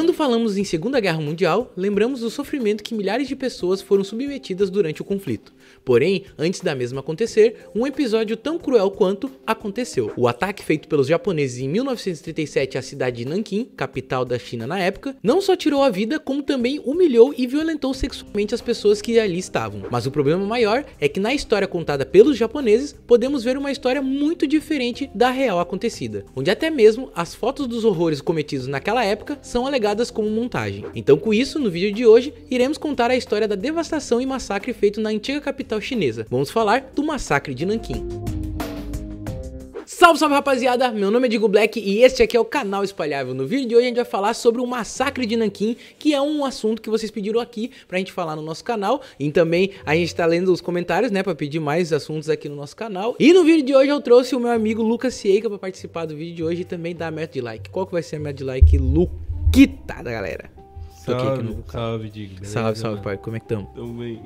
Quando falamos em Segunda Guerra Mundial, lembramos do sofrimento que milhares de pessoas foram submetidas durante o conflito. Porém, antes da mesma acontecer, um episódio tão cruel quanto aconteceu. O ataque feito pelos japoneses em 1937 à cidade de Nanquim, capital da China na época, não só tirou a vida, como também humilhou e violentou sexualmente as pessoas que ali estavam. Mas o problema maior é que na história contada pelos japoneses, podemos ver uma história muito diferente da real acontecida, onde até mesmo as fotos dos horrores cometidos naquela época são alegadas como montagem. Então com isso, no vídeo de hoje, iremos contar a história da devastação e massacre feito na antiga capital chinesa. Vamos falar do massacre de Nanquim. Salve, salve rapaziada, meu nome é Digo Black e este aqui é o canal Espalhável. No vídeo de hoje a gente vai falar sobre o massacre de Nanquim, que é um assunto que vocês pediram aqui pra gente falar no nosso canal. E também a gente tá lendo os comentários, né, pra pedir mais assuntos aqui no nosso canal. E no vídeo de hoje eu trouxe o meu amigo Lucas Sieika pra participar do vídeo de hoje e também dar a meta de like. Qual que vai ser a meta de like, Lucas? Quita, galera. Salve, no... salve, Beleza, salve, salve, mano. pai. Como é que tamo? Tamo bem.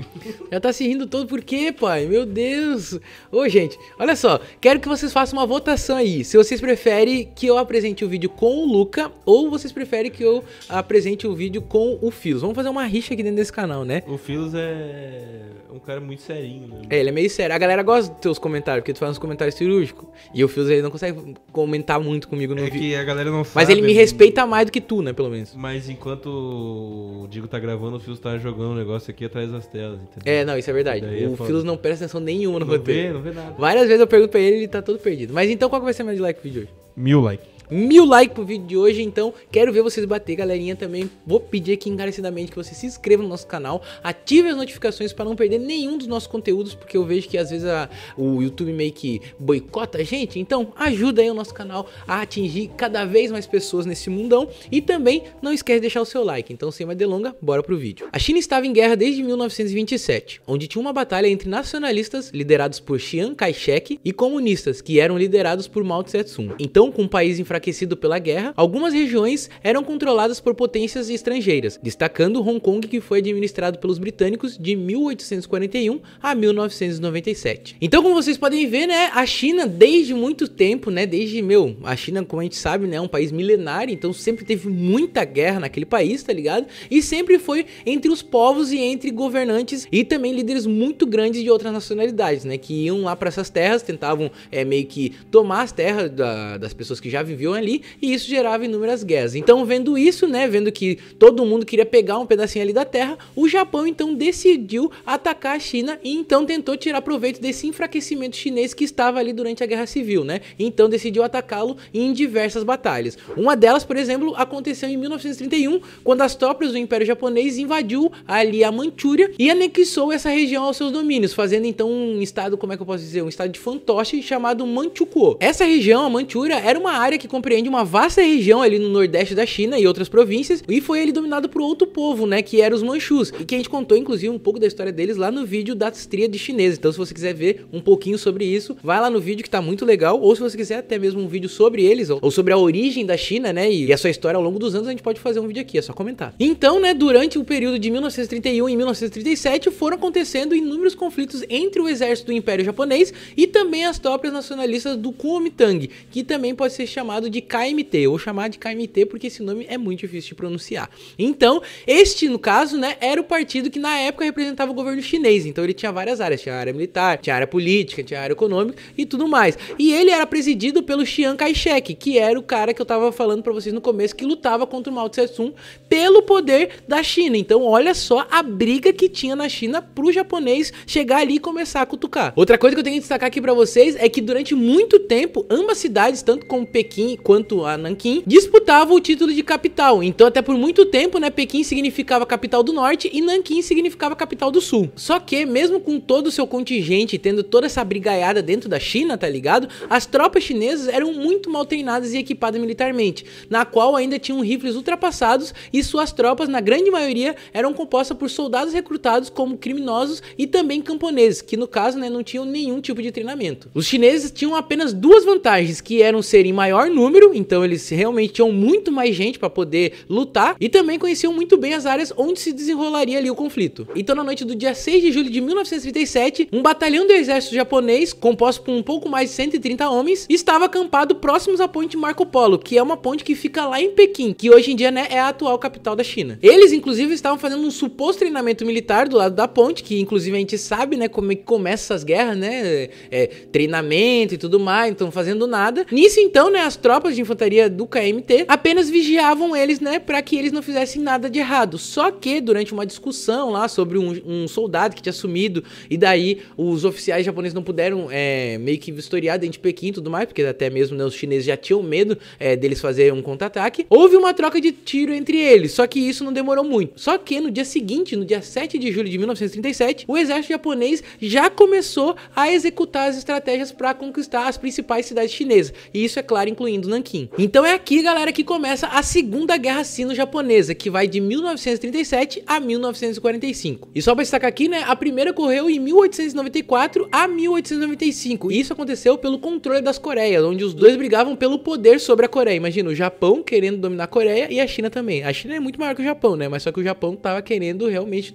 Já tá se rindo todo por quê, pai? Meu Deus. Ô, gente, olha só. Quero que vocês façam uma votação aí. Se vocês preferem que eu apresente o vídeo com o Luca ou vocês preferem que eu apresente o vídeo com o Filos. Vamos fazer uma rixa aqui dentro desse canal, né? O Filos é um cara muito serinho, né? É, ele é meio sério. A galera gosta dos teus comentários, porque tu faz uns comentários cirúrgicos. E o Filos, ele não consegue comentar muito comigo no é que a galera não sabe. Mas ele me né? respeita mais do que tu, né, pelo menos. Mas enquanto o Digo tá gravando, o Filos tá jogando um negócio aqui atrás das telas, entendeu? É, não, isso é verdade. É o falo... Filos não presta atenção nenhuma no não roteiro. Vê, não vê nada. Várias vezes eu pergunto pra ele e ele tá todo perdido. Mas então qual que vai ser meu like vídeo hoje? Mil like mil likes pro vídeo de hoje, então quero ver vocês bater, galerinha, também vou pedir aqui encarecidamente que você se inscreva no nosso canal, ative as notificações para não perder nenhum dos nossos conteúdos, porque eu vejo que às vezes a, o YouTube meio que boicota a gente, então ajuda aí o nosso canal a atingir cada vez mais pessoas nesse mundão, e também não esquece de deixar o seu like, então sem mais delonga, bora pro vídeo. A China estava em guerra desde 1927, onde tinha uma batalha entre nacionalistas, liderados por Chiang Kai-shek, e comunistas, que eram liderados por Mao Tse-tung. Então, com o país em enfraquecido pela guerra, algumas regiões eram controladas por potências estrangeiras, destacando Hong Kong que foi administrado pelos britânicos de 1841 a 1997. Então, como vocês podem ver, né, a China desde muito tempo, né, desde meu, a China, como a gente sabe, né, é um país milenário, então sempre teve muita guerra naquele país, tá ligado? E sempre foi entre os povos e entre governantes e também líderes muito grandes de outras nacionalidades, né, que iam lá para essas terras, tentavam é, meio que tomar as terras da, das pessoas que já viviam ali, e isso gerava inúmeras guerras. Então, vendo isso, né, vendo que todo mundo queria pegar um pedacinho ali da terra, o Japão então decidiu atacar a China e então tentou tirar proveito desse enfraquecimento chinês que estava ali durante a Guerra Civil, né? Então decidiu atacá-lo em diversas batalhas. Uma delas, por exemplo, aconteceu em 1931, quando as tropas do Império Japonês invadiu ali a Manchúria e anexou essa região aos seus domínios, fazendo então um estado, como é que eu posso dizer, um estado de fantoche chamado Manchukuo. Essa região, a Manchúria, era uma área que compreende uma vasta região ali no nordeste da China e outras províncias, e foi ele dominado por outro povo, né, que eram os Manchus, e que a gente contou inclusive um pouco da história deles lá no vídeo da de chinesa. Então se você quiser ver um pouquinho sobre isso, vai lá no vídeo que tá muito legal, ou se você quiser até mesmo um vídeo sobre eles, ou, sobre a origem da China, né, e a sua história ao longo dos anos, a gente pode fazer um vídeo aqui, é só comentar. Então, né, durante o período de 1931 e 1937 foram acontecendo inúmeros conflitos entre o exército do Império Japonês e também as tropas nacionalistas do Kuomintang, que também pode ser chamado chamado de KMT. Eu vou chamar de KMT porque esse nome é muito difícil de pronunciar. Então, este, no caso, né, era o partido que na época representava o governo chinês. Então, ele tinha várias áreas: tinha área militar, tinha área política, tinha área econômica e tudo mais. E ele era presidido pelo Chiang Kai-shek, que era o cara que eu tava falando para vocês no começo, que lutava contra o Mao Tse-tung pelo poder da China. Então, olha só a briga que tinha na China pro japonês chegar ali e começar a cutucar. Outra coisa que eu tenho que destacar aqui para vocês é que durante muito tempo, ambas cidades, tanto como Pequim quanto a Nanquim disputavam o título de capital. Então, até por muito tempo, né, Pequim significava capital do norte e Nanquim significava capital do sul. Só que, mesmo com todo o seu contingente, tendo toda essa brigaiada dentro da China, tá ligado? As tropas chinesas eram muito mal treinadas e equipadas militarmente, na qual ainda tinham rifles ultrapassados e suas tropas, na grande maioria, eram compostas por soldados recrutados como criminosos e também camponeses, que no caso, né, não tinham nenhum tipo de treinamento. Os chineses tinham apenas duas vantagens, que eram serem maior número número, então eles realmente tinham muito mais gente para poder lutar e também conheciam muito bem as áreas onde se desenrolaria ali o conflito. Então, na noite do dia 6 de julho de 1937, um batalhão do exército japonês, composto por um pouco mais de 130 homens, estava acampado próximos à ponte Marco Polo, que é uma ponte que fica lá em Pequim, que hoje em dia né, é a atual capital da China. Eles, inclusive, estavam fazendo um suposto treinamento militar do lado da ponte, que inclusive a gente sabe, né, como é que começa essas guerras, né, é, treinamento e tudo mais, então fazendo nada. Nisso, então, né, as tropas tropas de infantaria do KMT apenas vigiavam eles, né, para que eles não fizessem nada de errado. Só que durante uma discussão lá sobre um, um soldado que tinha sumido e daí os oficiais japoneses não puderam é, meio que vistoriar dentro de Pequim e tudo mais, porque até mesmo né, os chineses já tinham medo é, deles fazerem um contra-ataque. Houve uma troca de tiro entre eles, só que isso não demorou muito. Só que no dia seguinte, no dia 7 de julho de 1937, o exército japonês já começou a executar as estratégias para conquistar as principais cidades chinesas. E isso é claro, incluindo do Então é aqui, galera, que começa a Segunda Guerra Sino-Japonesa, que vai de 1937 a 1945. E só pra destacar aqui, né, a primeira ocorreu em 1894 a 1895, e isso aconteceu pelo controle das Coreias, onde os dois brigavam pelo poder sobre a Coreia. Imagina, o Japão querendo dominar a Coreia e a China também. A China é muito maior que o Japão, né, mas só que o Japão tava querendo realmente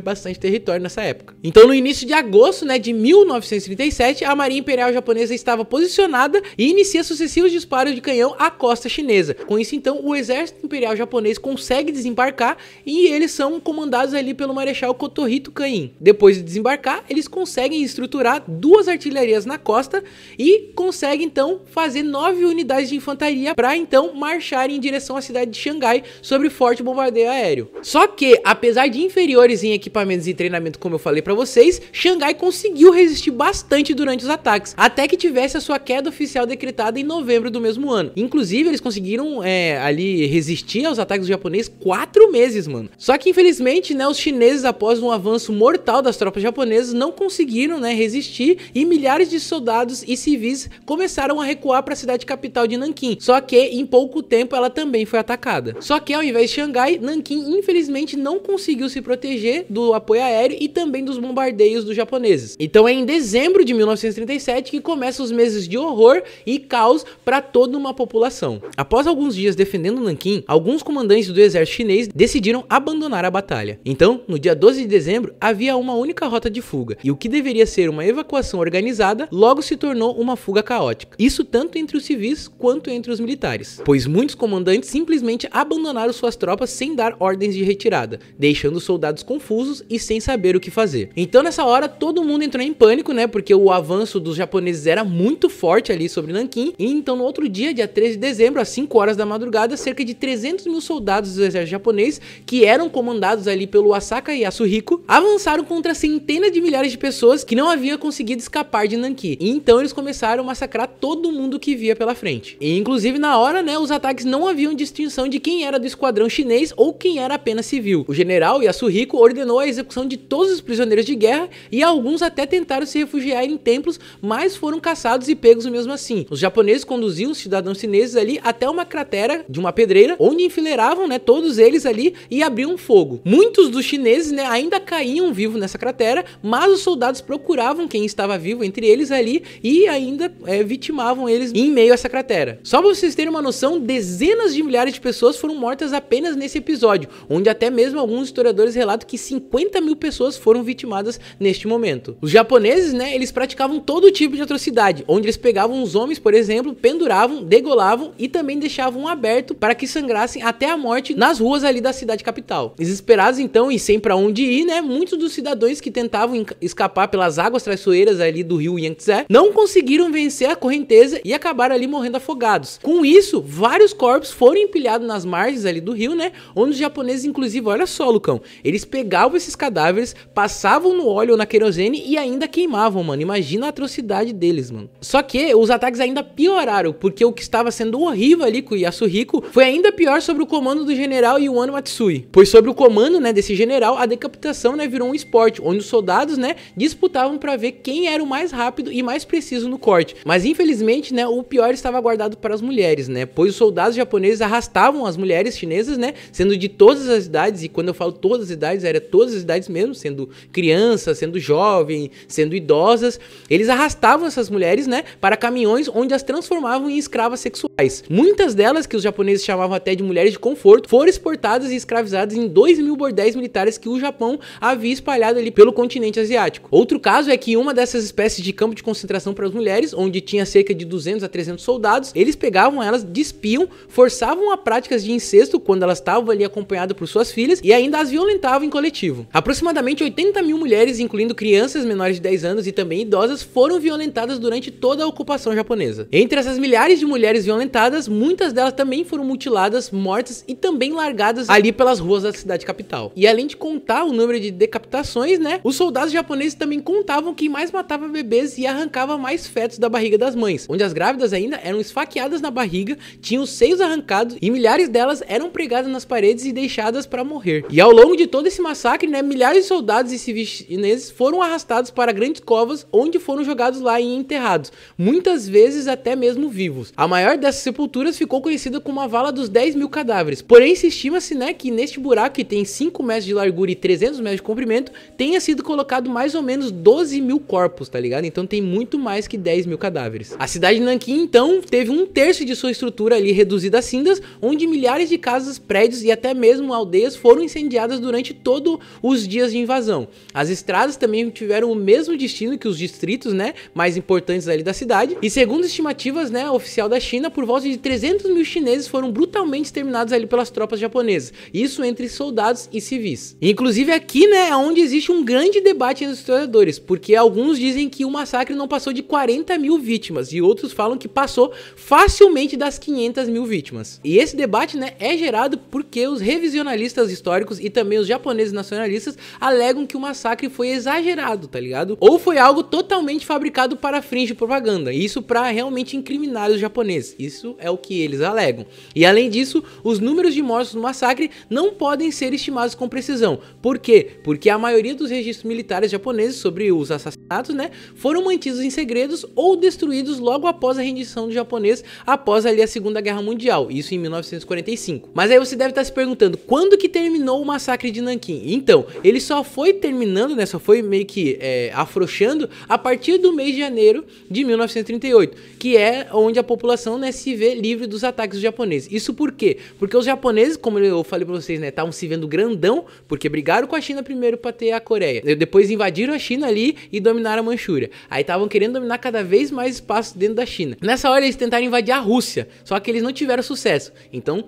bastante território nessa época. Então, no início de agosto né, de 1937, a Marinha Imperial Japonesa estava posicionada e inicia sucessivos disparos de canhão à costa chinesa. Com isso, então, o Exército Imperial Japonês consegue desembarcar e eles são comandados ali pelo Marechal Kotohito Kain. Depois de desembarcar, eles conseguem estruturar duas artilharias na costa e conseguem, então, fazer nove unidades de infantaria para, então, marcharem em direção à cidade de Xangai sobre forte bombardeio aéreo. Só que, apesar de inferiores equipamentos e treinamento, como eu falei para vocês, Xangai conseguiu resistir bastante durante os ataques, até que tivesse a sua queda oficial decretada em novembro do mesmo ano. Inclusive, eles conseguiram é, ali resistir aos ataques do japonês quatro meses, mano. Só que infelizmente, né, os chineses, após um avanço mortal das tropas japonesas, não conseguiram né, resistir e milhares de soldados e civis começaram a recuar para a cidade capital de Nanquim. Só que em pouco tempo ela também foi atacada. Só que ao invés de Xangai, Nanquim infelizmente não conseguiu se proteger do apoio aéreo e também dos bombardeios dos japoneses. Então é em dezembro de 1937 que começam os meses de horror e caos para toda uma população. Após alguns dias defendendo Nanquim, alguns comandantes do exército chinês decidiram abandonar a batalha. Então, no dia 12 de dezembro, havia uma única rota de fuga, e o que deveria ser uma evacuação organizada logo se tornou uma fuga caótica. Isso tanto entre os civis quanto entre os militares, pois muitos comandantes simplesmente abandonaram suas tropas sem dar ordens de retirada, deixando os soldados confusos confusos e sem saber o que fazer. Então nessa hora todo mundo entrou em pânico, né? Porque o avanço dos japoneses era muito forte ali sobre Nanquim. E então no outro dia, dia 13 de dezembro, às 5 horas da madrugada, cerca de 300 mil soldados do exército japonês, que eram comandados ali pelo Asaka e Yasuhiko, avançaram contra centenas de milhares de pessoas que não haviam conseguido escapar de Nanquim. E então eles começaram a massacrar todo mundo que via pela frente. E inclusive na hora, né, os ataques não haviam distinção de quem era do esquadrão chinês ou quem era apenas civil. O general Yasuhiko ordenou ordenou a execução de todos os prisioneiros de guerra e alguns até tentaram se refugiar em templos, mas foram caçados e pegos mesmo assim. Os japoneses conduziam os cidadãos chineses ali até uma cratera de uma pedreira, onde enfileiravam, né, todos eles ali e abriam fogo. Muitos dos chineses, né, ainda caíam vivos nessa cratera, mas os soldados procuravam quem estava vivo entre eles ali e ainda é, vitimavam eles em meio a essa cratera. Só para vocês terem uma noção, dezenas de milhares de pessoas foram mortas apenas nesse episódio, onde até mesmo alguns historiadores relatam que 50 mil pessoas foram vitimadas neste momento. Os japoneses, né, eles praticavam todo tipo de atrocidade, onde eles pegavam os homens, por exemplo, penduravam, degolavam e também deixavam aberto para que sangrassem até a morte nas ruas ali da cidade capital. Desesperados então e sem para onde ir, né, muitos dos cidadãos que tentavam escapar pelas águas traiçoeiras ali do rio Yangtze não conseguiram vencer a correnteza e acabaram ali morrendo afogados. Com isso, vários corpos foram empilhados nas margens ali do rio, né, onde os japoneses inclusive, olha só, Lucão, eles pegaram pegavam esses cadáveres, passavam no óleo ou na querosene e ainda queimavam, mano. Imagina a atrocidade deles, mano. Só que os ataques ainda pioraram, porque o que estava sendo horrível ali com o Yasuhiko foi ainda pior sobre o comando do general Yuan Matsui. Pois sobre o comando, né, desse general, a decapitação, né, virou um esporte, onde os soldados, né, disputavam para ver quem era o mais rápido e mais preciso no corte. Mas infelizmente, né, o pior estava guardado para as mulheres, né, pois os soldados japoneses arrastavam as mulheres chinesas, né, sendo de todas as idades, e quando eu falo todas as idades, era todas as idades mesmo, sendo crianças, sendo jovem, sendo idosas, eles arrastavam essas mulheres, né, para caminhões onde as transformavam em escravas sexuais Muitas delas, que os japoneses chamavam até de mulheres de conforto, foram exportadas e escravizadas em 2 mil bordéis militares que o Japão havia espalhado ali pelo continente asiático. Outro caso é que uma dessas espécies de campo de concentração para as mulheres, onde tinha cerca de 200 a 300 soldados, eles pegavam elas, despiam, forçavam a práticas de incesto quando elas estavam ali acompanhadas por suas filhas e ainda as violentavam em coletivo. Aproximadamente 80 mil mulheres, incluindo crianças menores de 10 anos e também idosas, foram violentadas durante toda a ocupação japonesa. Entre essas milhares de mulheres violentadas, violentadas, muitas delas também foram mutiladas, mortas e também largadas ali pelas ruas da cidade capital. E além de contar o número de decapitações, né, os soldados japoneses também contavam quem mais matava bebês e arrancava mais fetos da barriga das mães, onde as grávidas ainda eram esfaqueadas na barriga, tinham seios arrancados e milhares delas eram pregadas nas paredes e deixadas para morrer. E ao longo de todo esse massacre, né, milhares de soldados e civis chineses foram arrastados para grandes covas onde foram jogados lá e enterrados, muitas vezes até mesmo vivos. A maior dessas sepulturas ficou conhecida como a Vala dos 10 mil cadáveres. Porém, se estima-se né, que neste buraco, que tem 5 metros de largura e 300 metros de comprimento, tenha sido colocado mais ou menos 12 mil corpos, tá ligado? Então tem muito mais que 10 mil cadáveres. A cidade de Nanquim, então, teve um terço de sua estrutura ali reduzida a cinzas, onde milhares de casas, prédios e até mesmo aldeias foram incendiadas durante todos os dias de invasão. As estradas também tiveram o mesmo destino que os distritos né, mais importantes ali da cidade. E segundo estimativas né, oficial da China, por volta de 300 mil chineses foram brutalmente exterminados ali pelas tropas japonesas. Isso entre soldados e civis. Inclusive aqui, né, é onde existe um grande debate entre os historiadores, porque alguns dizem que o massacre não passou de 40 mil vítimas e outros falam que passou facilmente das 500 mil vítimas. E esse debate, né, é gerado porque os revisionalistas históricos e também os japoneses nacionalistas alegam que o massacre foi exagerado, tá ligado? Ou foi algo totalmente fabricado para fringe de propaganda. Isso para realmente incriminar os japoneses. Isso isso é o que eles alegam. E além disso, os números de mortos no massacre não podem ser estimados com precisão. Por quê? Porque a maioria dos registros militares japoneses sobre os assassinatos, né, foram mantidos em segredos ou destruídos logo após a rendição do japonês, após ali a Segunda Guerra Mundial, isso em 1945. Mas aí você deve estar se perguntando, quando que terminou o massacre de Nanquim? Então, ele só foi terminando, né, só foi meio que é, afrouxando a partir do mês de janeiro de 1938, que é onde a população, né, se se vê livre dos ataques dos japoneses. Isso por quê? Porque os japoneses, como eu falei para vocês, né, estavam se vendo grandão, porque brigaram com a China primeiro para ter a Coreia. Depois invadiram a China ali e dominaram a Manchúria. Aí estavam querendo dominar cada vez mais espaço dentro da China. Nessa hora eles tentaram invadir a Rússia, só que eles não tiveram sucesso. Então,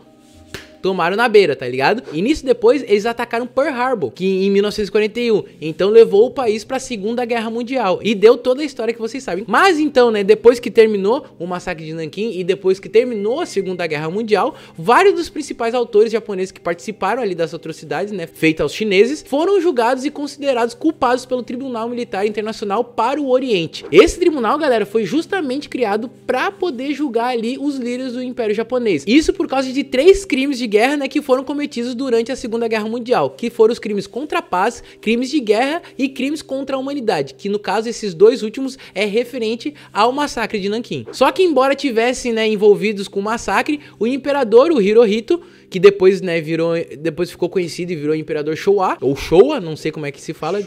tomaram na beira, tá ligado? E nisso depois eles atacaram Pearl Harbor, que em 1941, então levou o país para a Segunda Guerra Mundial e deu toda a história que vocês sabem. Mas então, né, depois que terminou o massacre de Nanquim e depois que terminou a Segunda Guerra Mundial, vários dos principais autores japoneses que participaram ali das atrocidades, né, feitas aos chineses, foram julgados e considerados culpados pelo Tribunal Militar Internacional para o Oriente. Esse tribunal, galera, foi justamente criado para poder julgar ali os líderes do Império Japonês. Isso por causa de três crimes de guerra né, que foram cometidos durante a Segunda Guerra Mundial, que foram os crimes contra a paz, crimes de guerra e crimes contra a humanidade, que no caso esses dois últimos é referente ao massacre de Nanquim. Só que embora tivessem né, envolvidos com o massacre, o imperador, o Hirohito, que depois né, virou, depois ficou conhecido e virou imperador Showa, ou Showa, não sei como é que se fala,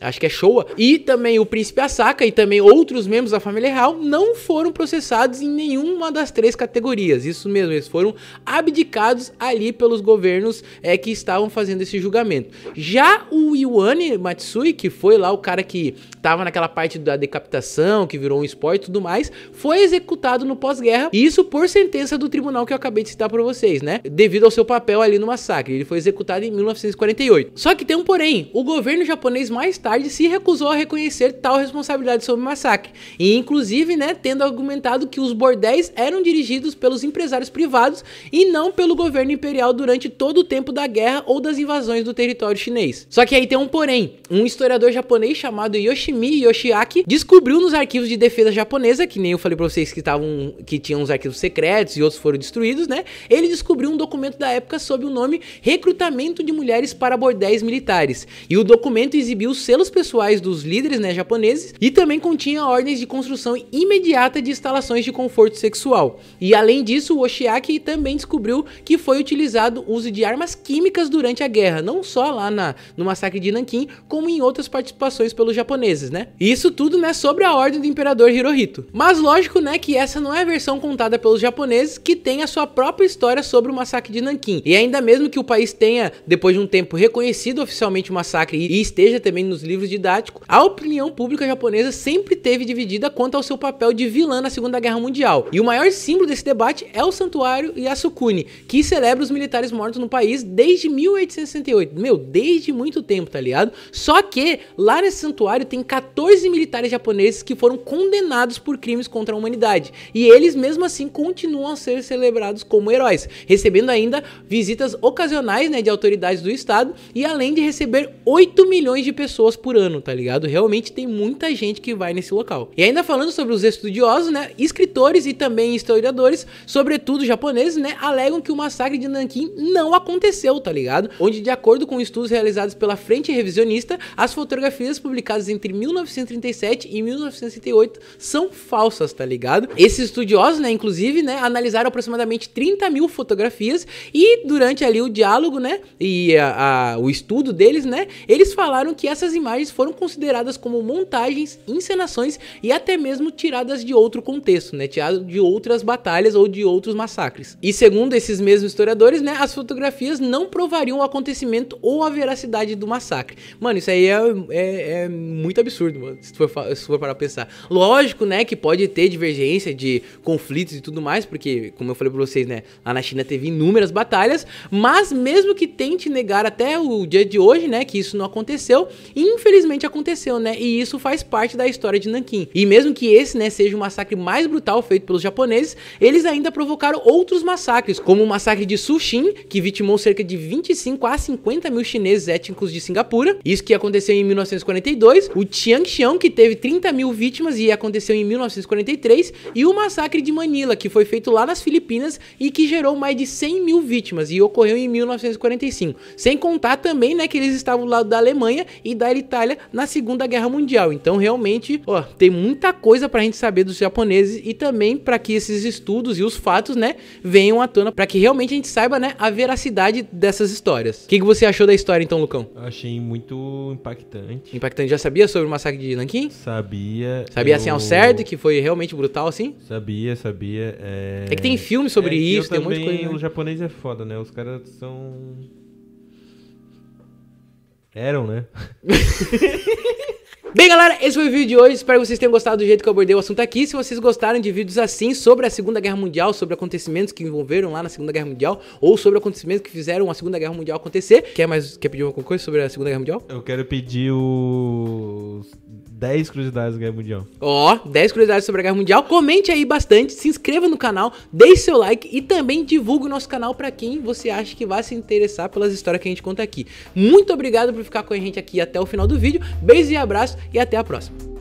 acho que é Showa, e também o príncipe Asaka e também outros membros da família real não foram processados em nenhuma das três categorias. Isso mesmo, eles foram abdicados ali pelos governos é, que estavam fazendo esse julgamento. Já o Iwane Matsui, que foi lá o cara que estava naquela parte da decapitação, que virou um esporte e tudo mais, foi executado no pós-guerra, e isso por sentença do tribunal que eu acabei de citar para vocês, né? Devido ao seu papel ali no massacre. Ele foi executado em 1948. Só que tem um porém, o governo japonês mais tarde se recusou a reconhecer tal responsabilidade sobre o massacre, e inclusive, né, tendo argumentado que os bordéis eram dirigidos pelos empresários privados e não pelo governo imperial durante todo o tempo da guerra ou das invasões do território chinês. Só que aí tem um porém, um historiador japonês chamado Yoshimi Yoshiaki descobriu nos arquivos de defesa japonesa, que nem eu falei para vocês que estavam que tinham uns arquivos secretos e outros foram destruídos, né? Ele descobriu um documento da época sob o nome Recrutamento de Mulheres para Bordéis Militares, e o documento exibiu o selos pessoais dos líderes né, japoneses e também continha ordens de construção imediata de instalações de conforto sexual. E além disso, o Oshiaki também descobriu que foi utilizado o uso de armas químicas durante a guerra, não só lá na, no massacre de Nanquim, como em outras participações pelos japoneses, né? Isso tudo, né, sobre a ordem do imperador Hirohito. Mas lógico, né, que essa não é a versão contada pelos japoneses que tem a sua própria história sobre o massacre de Nanquim. E ainda mesmo que o país tenha, depois de um tempo, reconhecido oficialmente o massacre e esteja também nos livros didáticos, a opinião pública japonesa sempre teve dividida quanto ao seu papel de vilã na Segunda Guerra Mundial. E o maior símbolo desse debate é o Santuário Yasukuni, que celebra os militares mortos no país desde 1868. Meu, desde muito tempo, tá ligado? Só que lá nesse santuário tem 14 militares japoneses que foram condenados por crimes contra a humanidade. E eles, mesmo assim, continuam a ser celebrados como heróis, recebendo ainda visitas ocasionais né, de autoridades do Estado e além de receber 8 milhões de pessoas pessoas por ano, tá ligado? Realmente tem muita gente que vai nesse local. E ainda falando sobre os estudiosos, né, escritores e também historiadores, sobretudo japoneses, né, alegam que o massacre de Nanquim não aconteceu, tá ligado? Onde, de acordo com estudos realizados pela Frente Revisionista, as fotografias publicadas entre 1937 e 1968 são falsas, tá ligado? Esses estudiosos, né, inclusive, né, analisaram aproximadamente 30 mil fotografias e durante ali o diálogo, né, e a, a, o estudo deles, né, eles falaram que essas imagens imagens foram consideradas como montagens, encenações e até mesmo tiradas de outro contexto, né? Tiradas de outras batalhas ou de outros massacres. E segundo esses mesmos historiadores, né, as fotografias não provariam o acontecimento ou a veracidade do massacre. Mano, isso aí é, é, é muito absurdo, mano, se for, se for para pensar. Lógico, né, que pode ter divergência de conflitos e tudo mais, porque, como eu falei para vocês, né, lá na China teve inúmeras batalhas, mas mesmo que tente negar até o dia de hoje, né, que isso não aconteceu, em infelizmente aconteceu, né? E isso faz parte da história de Nanquim. E mesmo que esse, né, seja o massacre mais brutal feito pelos japoneses, eles ainda provocaram outros massacres, como o massacre de Sushin, que vitimou cerca de 25 a 50 mil chineses étnicos de Singapura. Isso que aconteceu em 1942. O Tianxian, que teve 30 mil vítimas e aconteceu em 1943. E o massacre de Manila, que foi feito lá nas Filipinas e que gerou mais de 100 mil vítimas e ocorreu em 1945. Sem contar também, né, que eles estavam do lado da Alemanha e da Itália na Segunda Guerra Mundial. Então, realmente, ó, tem muita coisa pra gente saber dos japoneses e também para que esses estudos e os fatos, né, venham à tona, para que realmente a gente saiba, né, a veracidade dessas histórias. O que, que você achou da história, então, Lucão? Achei muito impactante. Impactante. Já sabia sobre o massacre de Nanquim? Sabia. Sabia, eu... assim, ao certo, que foi realmente brutal, assim? Sabia, sabia. É, é que tem filme sobre é isso, tem um monte coisa. Né? O japonês é foda, né? Os caras são eram, né? Bem, galera, esse foi o vídeo de hoje. Espero que vocês tenham gostado do jeito que eu abordei o assunto aqui. Se vocês gostaram de vídeos assim sobre a Segunda Guerra Mundial, sobre acontecimentos que envolveram lá na Segunda Guerra Mundial, ou sobre acontecimentos que fizeram a Segunda Guerra Mundial acontecer, quer mais quer pedir alguma coisa sobre a Segunda Guerra Mundial? Eu quero pedir o 10 curiosidades da Guerra Mundial. Ó, oh, 10 curiosidades sobre a Guerra Mundial. Comente aí bastante, se inscreva no canal, deixe seu like e também divulgue o nosso canal para quem você acha que vai se interessar pelas histórias que a gente conta aqui. Muito obrigado por ficar com a gente aqui até o final do vídeo. Beijo e abraço e até a próxima.